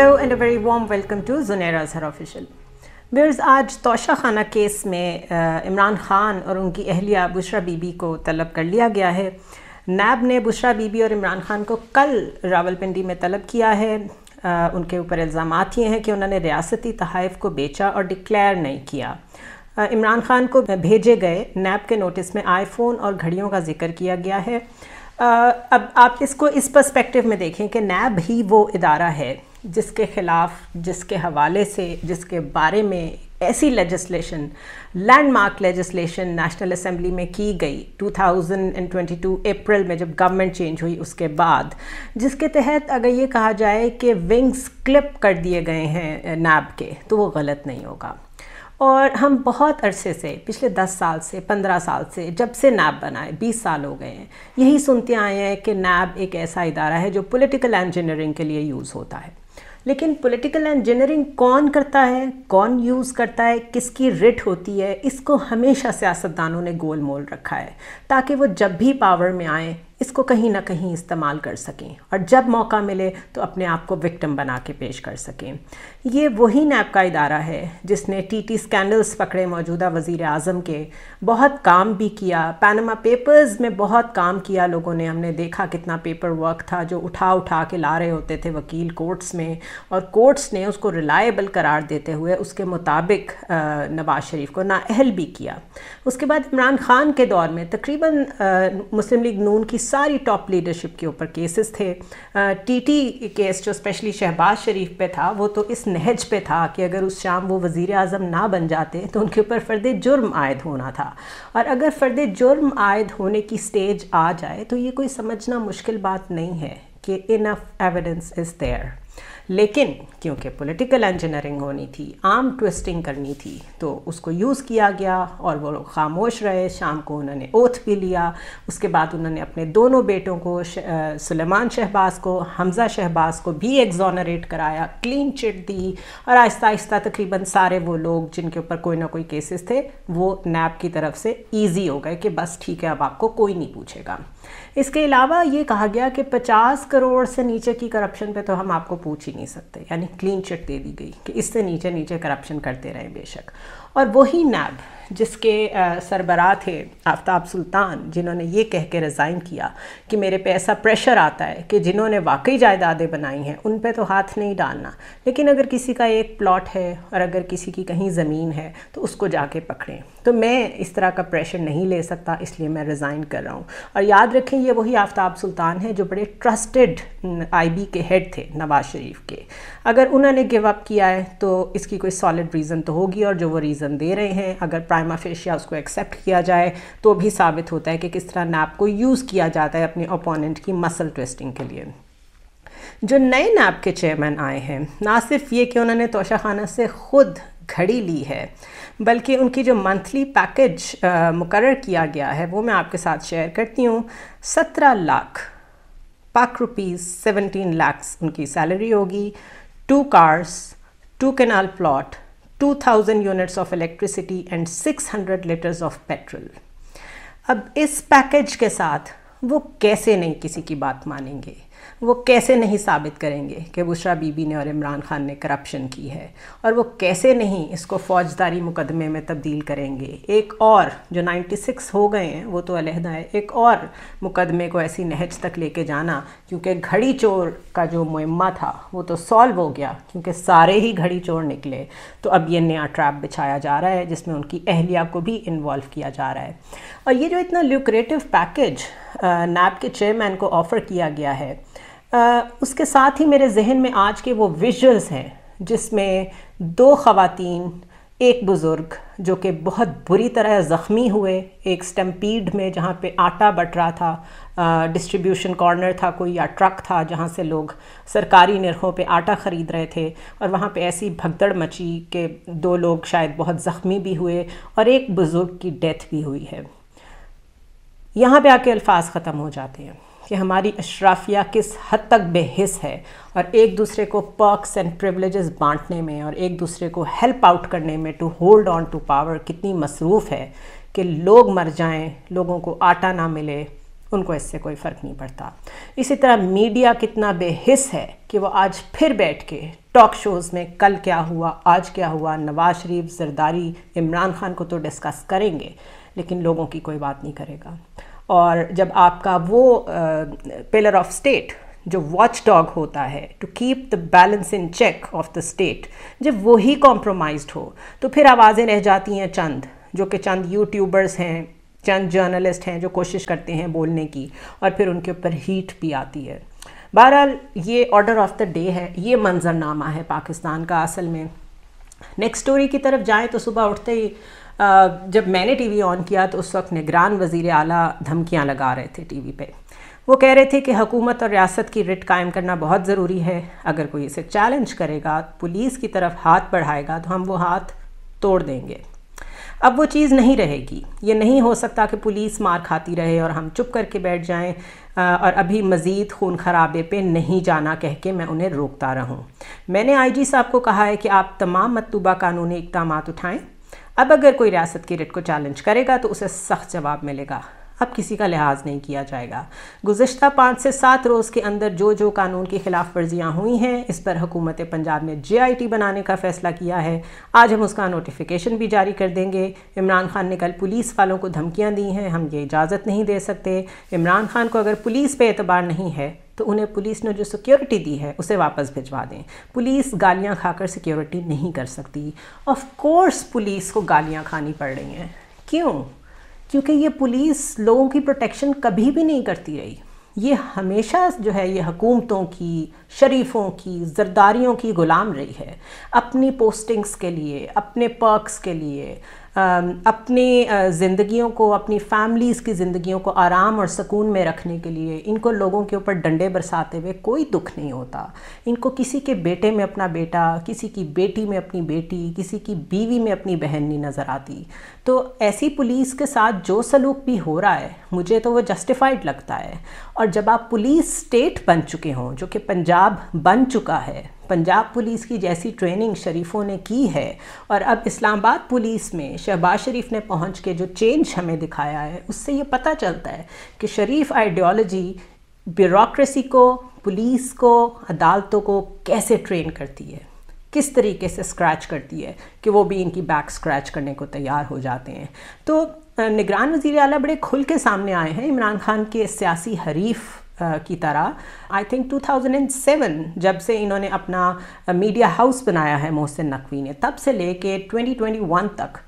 hello and a very warm welcome to Junaira Azhar official बियर्स आज तोशा खाना केस में इमरान खान और उनकी अहलिया बुशरा बीबी को तलब कर लिया गया है नैब ने बुशरा बीबी और इमरान खान को कल रावलपिंडी में तलब किया है आ, उनके ऊपर इल्ज़ाम ये हैं कि उन्होंने रियासती तहफ़ को बेचा और डिक्लेयर नहीं किया इमरान खान को भेजे गए नैब के नोटिस में आईफोन और घड़ियों का जिक्र किया गया है आ, अब आप इसको इस पर्सपेक्टिव में देखें कि नैब ही वो इदारा है जिसके ख़िलाफ़ जिसके हवाले से जिसके बारे में ऐसी legislation landmark legislation national assembly में की गई 2022 अप्रैल में जब गवर्नमेंट चेंज हुई उसके बाद जिसके तहत अगर ये कहा जाए कि विंग्स क्लिप कर दिए गए हैं नैब के तो वो गलत नहीं होगा और हम बहुत अरसे से पिछले 10 साल से 15 साल से जब से नैब बनाए 20 साल हो गए हैं यही सुनते आए हैं कि नैब एक ऐसा इदारा है जो पॉलिटिकल इंजीनियरिंग के लिए यूज़ होता है लेकिन पॉलिटिकल इंजीनियरिंग कौन करता है कौन यूज़ करता है किसकी रिट होती है इसको हमेशा सियासतदानों ने गोल मोल रखा है ताकि वो जब भी पावर में आए इसको कहीं ना कहीं इस्तेमाल कर सकें और जब मौका मिले तो अपने आप को विक्टिम बना के पेश कर सकें ये वही नैब का इदारा है जिसने टीटी स्कैंडल्स पकड़े मौजूदा वज़ी अजम के बहुत काम भी किया पैनमा पेपर्स में बहुत काम किया लोगों ने हमने देखा कितना पेपर वर्क था जो उठा उठा के ला रहे होते थे वकील कोर्ट्स में और कोर्ट्स ने उसको रिलायबल करार देते हुए उसके मुताबिक नवाज़ शरीफ को नाअहल भी किया उसके बाद इमरान खान के दौर में तकरीबन मुस्लिम लीग नून की सारी टॉप लीडरशिप के ऊपर केसेस थे टीटी केस जो स्पेशली शहबाज शरीफ पे था वो तो इस नहज पे था कि अगर उस शाम वो वज़ी अजम ना बन जाते तो उनके ऊपर फ़र्द जुर्म आयद होना था और अगर फ़र्द जुर्म आयद होने की स्टेज आ जाए तो ये कोई समझना मुश्किल बात नहीं है कि इनफ एविडेंस इज़ देयर लेकिन क्योंकि पॉलिटिकल इंजीनियरिंग होनी थी आर्म ट्विस्टिंग करनी थी तो उसको यूज़ किया गया और वो लोग खामोश रहे शाम को उन्होंने ओथ भी लिया उसके बाद उन्होंने अपने दोनों बेटों को सुलेमान शहबाज को हमज़ा शहबाज को भी एग्जॉनरेट कराया क्लीन चिट दी और आहिस्ता आहिस्ता तकरीबन सारे वो लोग जिनके ऊपर कोई ना कोई केसेस थे वो नैब की तरफ से ईजी हो गए कि बस ठीक है अब आपको कोई नहीं पूछेगा इसके अलावा ये कहा गया कि 50 करोड़ से नीचे की करप्शन पे तो हम आपको पूछ ही नहीं सकते यानी क्लीन चिट दे दी गई कि इससे नीचे नीचे करप्शन करते रहे बेशक और वही नैब जिसके सरबरा थे आफ्ताब सुल्तान जिन्होंने ये कह के रिज़ाइन किया कि मेरे पे ऐसा प्रेशर आता है कि जिन्होंने वाकई जायदादें बनाई हैं उन पे तो हाथ नहीं डालना लेकिन अगर किसी का एक प्लॉट है और अगर किसी की कहीं ज़मीन है तो उसको जाके पकड़ें तो मैं इस तरह का प्रेशर नहीं ले सकता इसलिए मैं रिज़ाइन कर रहा हूँ और याद रखें ये वही आफ्ताब सुल्तान है जो बड़े ट्रस्टेड आईबी के हेड थे नवाज शरीफ के अगर उन्होंने गिव अप किया है तो इसकी कोई सॉलिड रीज़न तो होगी और जो वो रीज़न दे रहे हैं अगर प्राइम प्राइमा फेशिया उसको एक्सेप्ट किया जाए तो भी साबित होता है कि किस तरह नैप को यूज़ किया जाता है अपने ओपोनेंट की मसल ट्विस्टिंग के लिए जो नए नैप के चेयरमैन आए हैं ना सिर्फ ये कि उन्होंने तोशाखाना से खुद घड़ी ली है बल्कि उनकी जो मंथली पैकेज मुकर किया गया है वो मैं आपके साथ शेयर करती हूँ सत्रह लाख पाक रुपीज़ सेवनटीन लैक्स उनकी सैलरी होगी two cars two canal plot 2000 units of electricity and 600 litres of petrol अब इस पैकेज के साथ वो कैसे नहीं किसी की बात मानेंगे वो कैसे नहीं साबित करेंगे कि बुशरा बीबी ने और इमरान खान ने करप्शन की है और वो कैसे नहीं इसको फौजदारी मुकदमे में तब्दील करेंगे एक और जो 96 हो गए हैं वो तो अलहदा है एक और मुकदमे को ऐसी नहज तक लेके जाना क्योंकि घड़ी चोर का जो मुहिमा था वो तो सॉल्व हो गया क्योंकि सारे ही घड़ी चोर निकले तो अब ये नया ट्रैप बिछाया जा रहा है जिसमें उनकी अहलिया को भी इन्वॉल्व किया जा रहा है और ये जो इतना ल्यूक्रेटिव पैकेज नैब के चेयरमैन को ऑफ़र किया गया है उसके साथ ही मेरे जहन में आज के वो विजुअल्स हैं जिसमें दो ख़वातीन एक बुज़ुर्ग जो कि बहुत बुरी तरह ज़ख्मी हुए एक स्टम्पीड में जहाँ पे आटा बट रहा था डिस्ट्रीब्यूशन कॉर्नर था कोई या ट्रक था जहाँ से लोग सरकारी निरखों पे आटा ख़रीद रहे थे और वहाँ पे ऐसी भगदड़ मची कि दो लोग शायद बहुत ज़ख्मी भी हुए और एक बुज़ुर्ग की डेथ भी हुई है यहाँ पे आके अल्फाज ख़त्म हो जाते हैं कि हमारी अशराफिया किस हद तक बेहिस है और एक दूसरे को पर्कस एंड प्रिवलेजेस बांटने में और एक दूसरे को हेल्प आउट करने में to hold on to power कितनी मसरूफ़ है कि लोग मर जाएं लोगों को आटा ना मिले उनको इससे कोई फ़र्क नहीं पड़ता इसी तरह मीडिया कितना बेहिस है कि वो आज फिर बैठ के टॉक शोज़ में कल क्या हुआ आज क्या हुआ नवाज़ शरीफ जरदारी इमरान खान को तो डिस्कस करेंगे लेकिन लोगों की कोई बात नहीं करेगा और जब आपका वो पिलर ऑफ स्टेट जो वॉच डॉग होता है to keep the balance in check of the state जब वही कॉम्प्रोमाइज हो तो फिर आवाज़ें रह जाती हैं चंद जो कि चंद यूट्यूबर्स हैं चंद जर्नलिस्ट हैं जो कोशिश करते हैं बोलने की और फिर उनके ऊपर हीट भी आती है बहरहाल ये ऑर्डर ऑफ द डे है ये मंजरनामा है पाकिस्तान का असल में नेक्स्ट स्टोरी की तरफ जाएं तो सुबह उठते ही जब मैंने टीवी ऑन किया तो उस वक्त निगरान वजीर आला धमकियाँ लगा रहे थे टीवी पे वो कह रहे थे कि हुकूमत और रियासत की रिट कायम करना बहुत ज़रूरी है अगर कोई इसे चैलेंज करेगा पुलिस की तरफ हाथ बढ़ाएगा तो हम वो हाथ तोड़ देंगे अब वो चीज़ नहीं रहेगी ये नहीं हो सकता कि पुलिस मार खाती रहे और हम चुप करके बैठ जाएं और अभी मज़ीद खून खराबे पे नहीं जाना कह के मैं उन्हें रोकता रहूं मैंने आईजी साहब को कहा है कि आप तमाम मतलूबा कानूनी इकदाम उठाएं अब अगर कोई रियासत की रिट को चैलेंज करेगा तो उसे सख्त जवाब मिलेगा अब किसी का लिहाज नहीं किया जाएगा गुजशत पाँच से सात रोज़ के अंदर जो जो कानून की खिलाफ वर्जियाँ हुई हैं इस पर हुकूमत पंजाब ने जे आई टी बनाने का फ़ैसला किया है आज हम उसका नोटिफिकेशन भी जारी कर देंगे इमरान खान ने कल पुलिस वालों को धमकियाँ दी हैं हम ये इजाज़त नहीं दे सकते इमरान खान को अगर पुलिस पर एतबार नहीं है तो उन्हें पुलिस ने जो सिक्योरिटी दी है उसे वापस भिजवा दें पुलिस गालियाँ खाकर सिक्योरिटी नहीं कर सकती ऑफ़ कोर्स पुलिस को गालियाँ खानी पड़ रही हैं क्यों क्योंकि ये पुलिस लोगों की प्रोटेक्शन कभी भी नहीं करती रही ये हमेशा जो है ये हकूमतों की शरीफों की जरदारियों की ग़ुलाम रही है अपनी पोस्टिंग्स के लिए अपने पर्क्स के लिए अपने ज़िंदगियों को अपनी फैमिलीज़ की ज़िंदगियों को आराम और सुकून में रखने के लिए इनको लोगों के ऊपर डंडे बरसाते हुए कोई दुख नहीं होता इनको किसी के बेटे में अपना बेटा किसी की बेटी में अपनी बेटी किसी की बीवी में अपनी बहन नहीं नज़र आती तो ऐसी पुलिस के साथ जो सलूक भी हो रहा है मुझे तो वो जस्टिफाइड लगता है और जब आप पुलिस स्टेट बन चुके हों जो कि पंजाब बन चुका है पंजाब पुलिस की जैसी ट्रेनिंग शरीफों ने की है और अब इस्लामाबाद पुलिस में शहबाज शरीफ ने पहुंच के जो चेंज हमें दिखाया है उससे ये पता चलता है कि शरीफ आइडियोलॉजी ब्यूरोक्रेसी को पुलिस को अदालतों को कैसे ट्रेन करती है किस तरीके से स्क्रैच करती है कि वो भी इनकी बैक स्क्रैच करने को तैयार हो जाते हैं तो निगरान वज़ी अला बड़े खुल के सामने आए हैं इमरान खान के सियासी हरीफ की तरह आई थिंक 2007 जब से इन्होंने अपना मीडिया हाउस बनाया है मोहसिन नकवी ने तब से लेके 2021 तक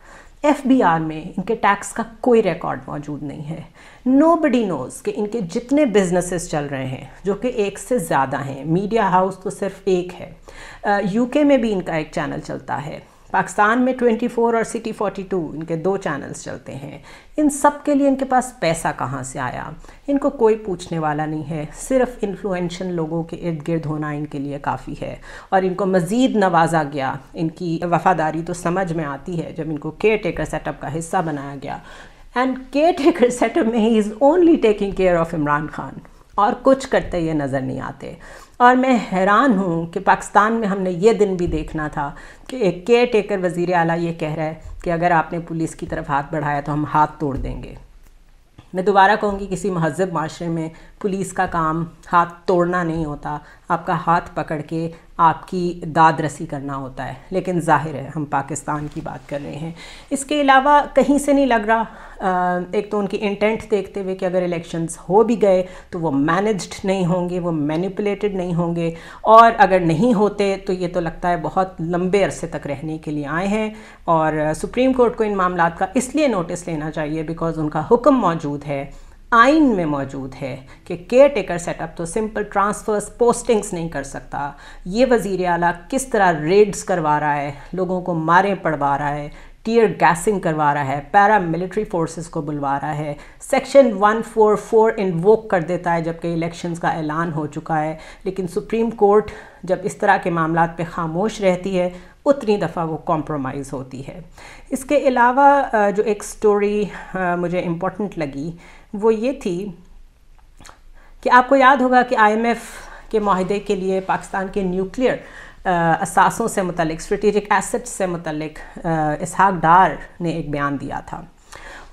एफ में इनके टैक्स का कोई रिकॉर्ड मौजूद नहीं है नो बडी नोज़ कि इनके जितने बिजनेसेस चल रहे हैं जो कि एक से ज़्यादा हैं मीडिया हाउस तो सिर्फ एक है यूके uh, में भी इनका एक चैनल चलता है पाकिस्तान में 24 और सिटी 42 इनके दो चैनल्स चलते हैं इन सब के लिए इनके पास पैसा कहाँ से आया इनको कोई पूछने वाला नहीं है सिर्फ इन्फ्लुएंशल लोगों के इर्द गिर्द होना इनके लिए काफ़ी है और इनको मज़ीद नवाजा गया इनकी वफ़ादारी तो समझ में आती है जब इनको केयर टेकर सेटअप का हिस्सा बनाया गया एंड केयर टेकर सेटअप में ही is only taking care of Imran Khan और कुछ करते ये नज़र नहीं आते और मैं हैरान हूँ कि पाकिस्तान में हमने ये दिन भी देखना था कि एक केयर टेकर वज़ी अला ये कह रहा है कि अगर आपने पुलिस की तरफ हाथ बढ़ाया तो हम हाथ तोड़ देंगे मैं दोबारा कहूँगी किसी महजब माशरे में पुलिस का काम हाथ तोड़ना नहीं होता आपका हाथ पकड़ के आपकी दाद रसी करना होता है लेकिन जाहिर है हम पाकिस्तान की बात कर रहे हैं इसके अलावा कहीं से नहीं लग रहा एक तो उनकी इंटेंट देखते हुए कि अगर इलेक्शंस हो भी गए तो वो मैनेज्ड नहीं होंगे वो मैनिपुलेटेड नहीं होंगे और अगर नहीं होते तो ये तो लगता है बहुत लंबे अरसे तक रहने के लिए आए हैं और सुप्रीम कोर्ट को इन मामला का इसलिए नोटिस लेना चाहिए बिकॉज़ उनका हुक्म मौजूद है आइन में मौजूद है कि केयर टेकर सेटअप तो सिंपल ट्रांसफर्स पोस्टिंग्स नहीं कर सकता ये वजीर अला किस तरह रेड्स करवा रहा है लोगों को मारें पड़वा रहा है टीयर गैसिंग करवा रहा है पैरा मिलिट्री फोर्सेस को बुलवा रहा है सेक्शन 144 इन्वोक कर देता है जबकि इलेक्शंस का ऐलान हो चुका है लेकिन सुप्रीम कोर्ट जब इस तरह के मामला पे खामोश रहती है उतनी दफ़ा वो कॉम्प्रोमाइज़ होती है इसके अलावा जो एक स्टोरी मुझे इम्पोर्टेंट लगी वो ये थी कि आपको याद होगा कि आईएमएफ के माहदे के लिए पाकिस्तान के न्यूक्लियर असासों से मतलब स्ट्रेटिजिक एसेट्स से मतलब इसहाक डार ने एक बयान दिया था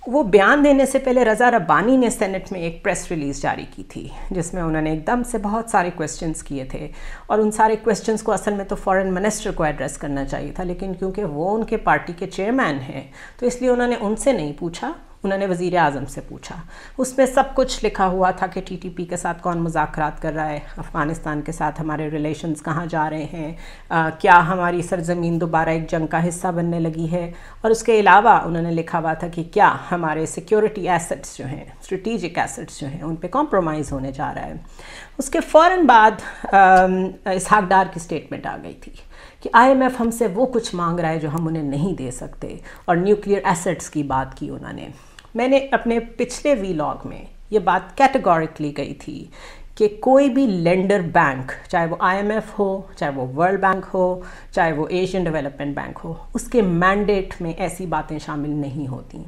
वो बयान देने से पहले रज़ा रब्बानी ने सेनेट में एक प्रेस रिलीज़ जारी की थी जिसमें उन्होंने एकदम से बहुत सारे क्वेश्चंस किए थे और उन सारे क्वेश्चंस को असल में तो फॉरेन मिनिस्टर को एड्रेस करना चाहिए था लेकिन क्योंकि वो उनके पार्टी के चेयरमैन हैं तो इसलिए उन्होंने उनसे नहीं पूछा उन्होंने वज़ी अजम से पूछा उसमें सब कुछ लिखा हुआ था कि टी टी पी के साथ कौन मुजाकर कर रहा है अफ़गानिस्तान के साथ हमारे रिलेशन कहाँ जा रहे हैं आ, क्या हमारी सरजमीन दोबारा एक जंग का हिस्सा बनने लगी है और उसके अलावा उन्होंने लिखा हुआ था कि क्या हमारे सिक्योरिटी एसेट्स जो हैं स्ट्रेटिजिक एसेट्स जो हैं उन पर कॉम्प्रोमाइज़ होने जा रहा है उसके फ़ौर बाद इसहाक की स्टेटमेंट आ गई थी कि आईएमएफ हमसे वो कुछ मांग रहा है जो हम उन्हें नहीं दे सकते और न्यूक्लियर एसेट्स की बात की उन्होंने मैंने अपने पिछले वीलॉग में ये बात कैटेगोरिकली कही थी कि कोई भी लेंडर बैंक चाहे वो आईएमएफ हो चाहे वो वर्ल्ड बैंक हो चाहे वो एशियन डेवलपमेंट बैंक हो उसके मैंडेट में ऐसी बातें शामिल नहीं होती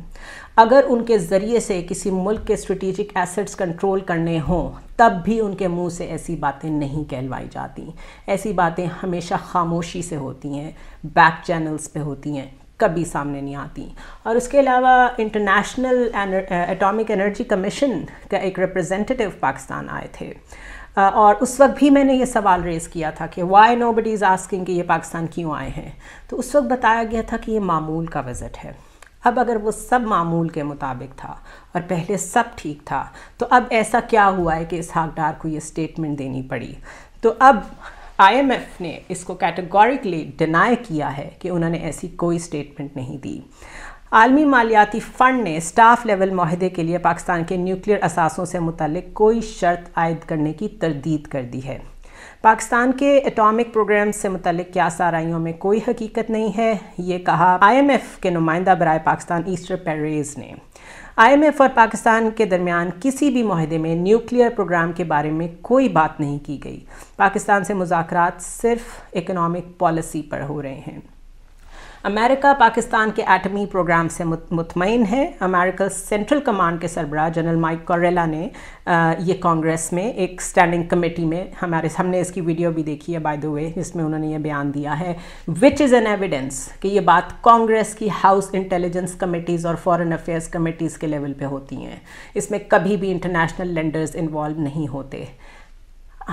अगर उनके ज़रिए से किसी मुल्क के स्ट्रेटिजिक एसेट्स कंट्रोल करने हों तब भी उनके मुंह से ऐसी बातें नहीं कहलवाई जाती ऐसी बातें हमेशा खामोशी से होती हैं बैक चैनल्स पे होती हैं कभी सामने नहीं आती और उसके अलावा इंटरनेशनल एटॉमिक एनर्जी कमीशन का एक रिप्रेजेंटेटिव पाकिस्तान आए थे uh, और उस वक्त भी मैंने ये सवाल रेज़ किया था कि why nobody is asking कि ये पाकिस्तान क्यों आए हैं तो उस वक्त बताया गया था कि ये मामूल का विज़िट है अब अगर वो सब मामूल के मुताबिक था और पहले सब ठीक था तो अब ऐसा क्या हुआ है कि इस हाकडार को ये स्टेटमेंट देनी पड़ी तो अब आईएमएफ ने इसको कैटेगोरिकली डिनाई किया है कि उन्होंने ऐसी कोई स्टेटमेंट नहीं दी आलमी मालियाती फ़ंड ने स्टाफ लेवल माहदे के लिए पाकिस्तान के न्यूक्लियर असासों से मुतल कोई शर्त आयद करने की तरदीद कर दी है पाकिस्तान के एटॉमिक प्रोग्राम से मुतल क्या साराइयों में कोई हकीकत नहीं है ये कहा आईएमएफ के नुमाइंदा बरए पाकिस्तान ईस्टर पेरेज ने आईएमएफ और पाकिस्तान के दरमियान किसी भी माहदे में न्यूक्लियर प्रोग्राम के बारे में कोई बात नहीं की गई पाकिस्तान से मुजाकर सिर्फ इकनॉमिक पॉलिसी पर हो रहे हैं अमेरिका पाकिस्तान के एटमी प्रोग्राम से मुतमिन है अमेरिका सेंट्रल कमांड के सरबराह जनरल माइक कॉरेला ने आ, ये कांग्रेस में एक स्टैंडिंग कमेटी में हमारे हमने इसकी वीडियो भी देखी है बाय द वे जिसमें उन्होंने ये बयान दिया है विच इज़ एन एविडेंस कि ये बात कांग्रेस की हाउस इंटेलिजेंस कमेटीज़ और फॉरेन अफेयर्स कमेटीज़ के लेवल पर होती हैं इसमें कभी भी इंटरनेशनल लेंडर्स इन्वॉल्व नहीं होते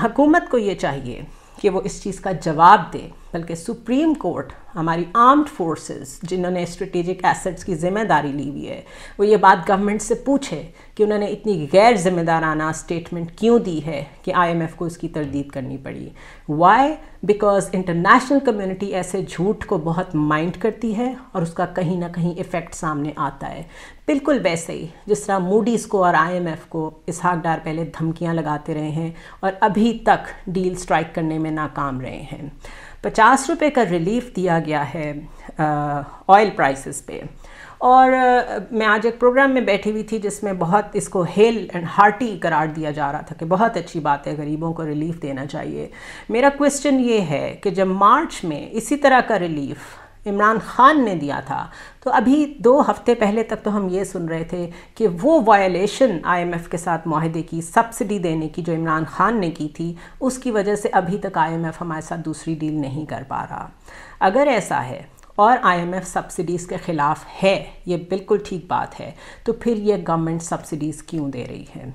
हुकूमत को ये चाहिए कि वो इस चीज़ का जवाब दे बल्कि सुप्रीम कोर्ट हमारी आर्म्ड फोर्सेस जिन्होंने स्ट्रेटेजिक एसेट्स की जिम्मेदारी ली हुई है वो ये बात गवर्नमेंट से पूछे कि उन्होंने इतनी गैर जिम्मेदाराना स्टेटमेंट क्यों दी है कि आईएमएफ को इसकी तरदीद करनी पड़ी वाई बिकॉज इंटरनेशनल कम्युनिटी ऐसे झूठ को बहुत माइंड करती है और उसका कहीं ना कहीं इफ़ेक्ट सामने आता है बिल्कुल वैसे ही जिस तरह मूडीज़ को और आई को इसहाक डार पहले धमकियाँ लगाते रहे हैं और अभी तक डील स्ट्राइक करने में नाकाम रहे हैं पचास रुपये का रिलीफ दिया गया है ऑयल प्राइसेस पे और आ, मैं आज एक प्रोग्राम में बैठी हुई थी जिसमें बहुत इसको हेल एंड हार्टी करार दिया जा रहा था कि बहुत अच्छी बात है गरीबों को रिलीफ देना चाहिए मेरा क्वेश्चन ये है कि जब मार्च में इसी तरह का रिलीफ इमरान खान ने दिया था तो अभी दो हफ्ते पहले तक तो हम ये सुन रहे थे कि वो वायलेशन आईएमएफ के साथ माहदे की सब्सिडी देने की जो इमरान खान ने की थी उसकी वजह से अभी तक आईएमएफ हमारे साथ दूसरी डील नहीं कर पा रहा अगर ऐसा है और आईएमएफ सब्सिडीज़ के ख़िलाफ़ है ये बिल्कुल ठीक बात है तो फिर ये गवर्नमेंट सब्सिडीज़ क्यों दे रही है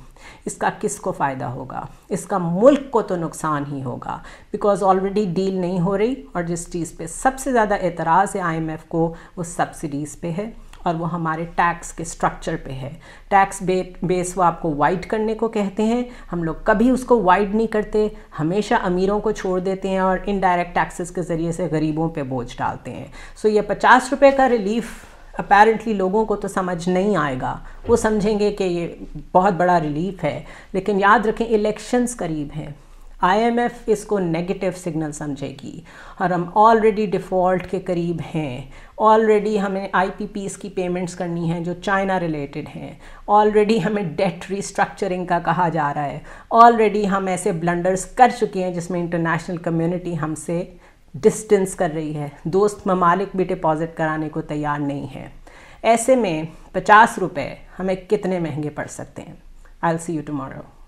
इसका किसको फ़ायदा होगा इसका मुल्क को तो नुकसान ही होगा बिकॉज ऑलरेडी डील नहीं हो रही और जिस चीज़ पे सबसे ज़्यादा एतराज़ है आईएमएफ को वो सब्सिडीज़ पे है और वो हमारे टैक्स के स्ट्रक्चर पे है टैक्स बे बेस वो आपको वाइट करने को कहते हैं हम लोग कभी उसको वाइड नहीं करते हमेशा अमीरों को छोड़ देते हैं और इनडायरेक्ट टैक्सेस के ज़रिए से गरीबों पे बोझ डालते हैं सो ये पचास रुपये का रिलीफ अपेरेंटली लोगों को तो समझ नहीं आएगा वो समझेंगे कि ये बहुत बड़ा रिलीफ है लेकिन याद रखें इलेक्शंस करीब हैं आईएमएफ इसको नेगेटिव सिग्नल समझेगी और हम ऑलरेडी डिफ़ॉल्ट के करीब हैं ऑलरेडी हमें आईपीपीस की पेमेंट्स करनी है जो चाइना रिलेटेड हैं ऑलरेडी हमें डेट रिस्ट्रक्चरिंग का कहा जा रहा है ऑलरेडी हम ऐसे ब्लंडर्स कर चुके हैं जिसमें इंटरनेशनल कम्युनिटी हमसे डिस्टेंस कर रही है दोस्त ममालिक भी डिपॉज़िट कराने को तैयार नहीं है ऐसे में पचास रुपये हमें कितने महंगे पड़ सकते हैं आई सी यू टमोरो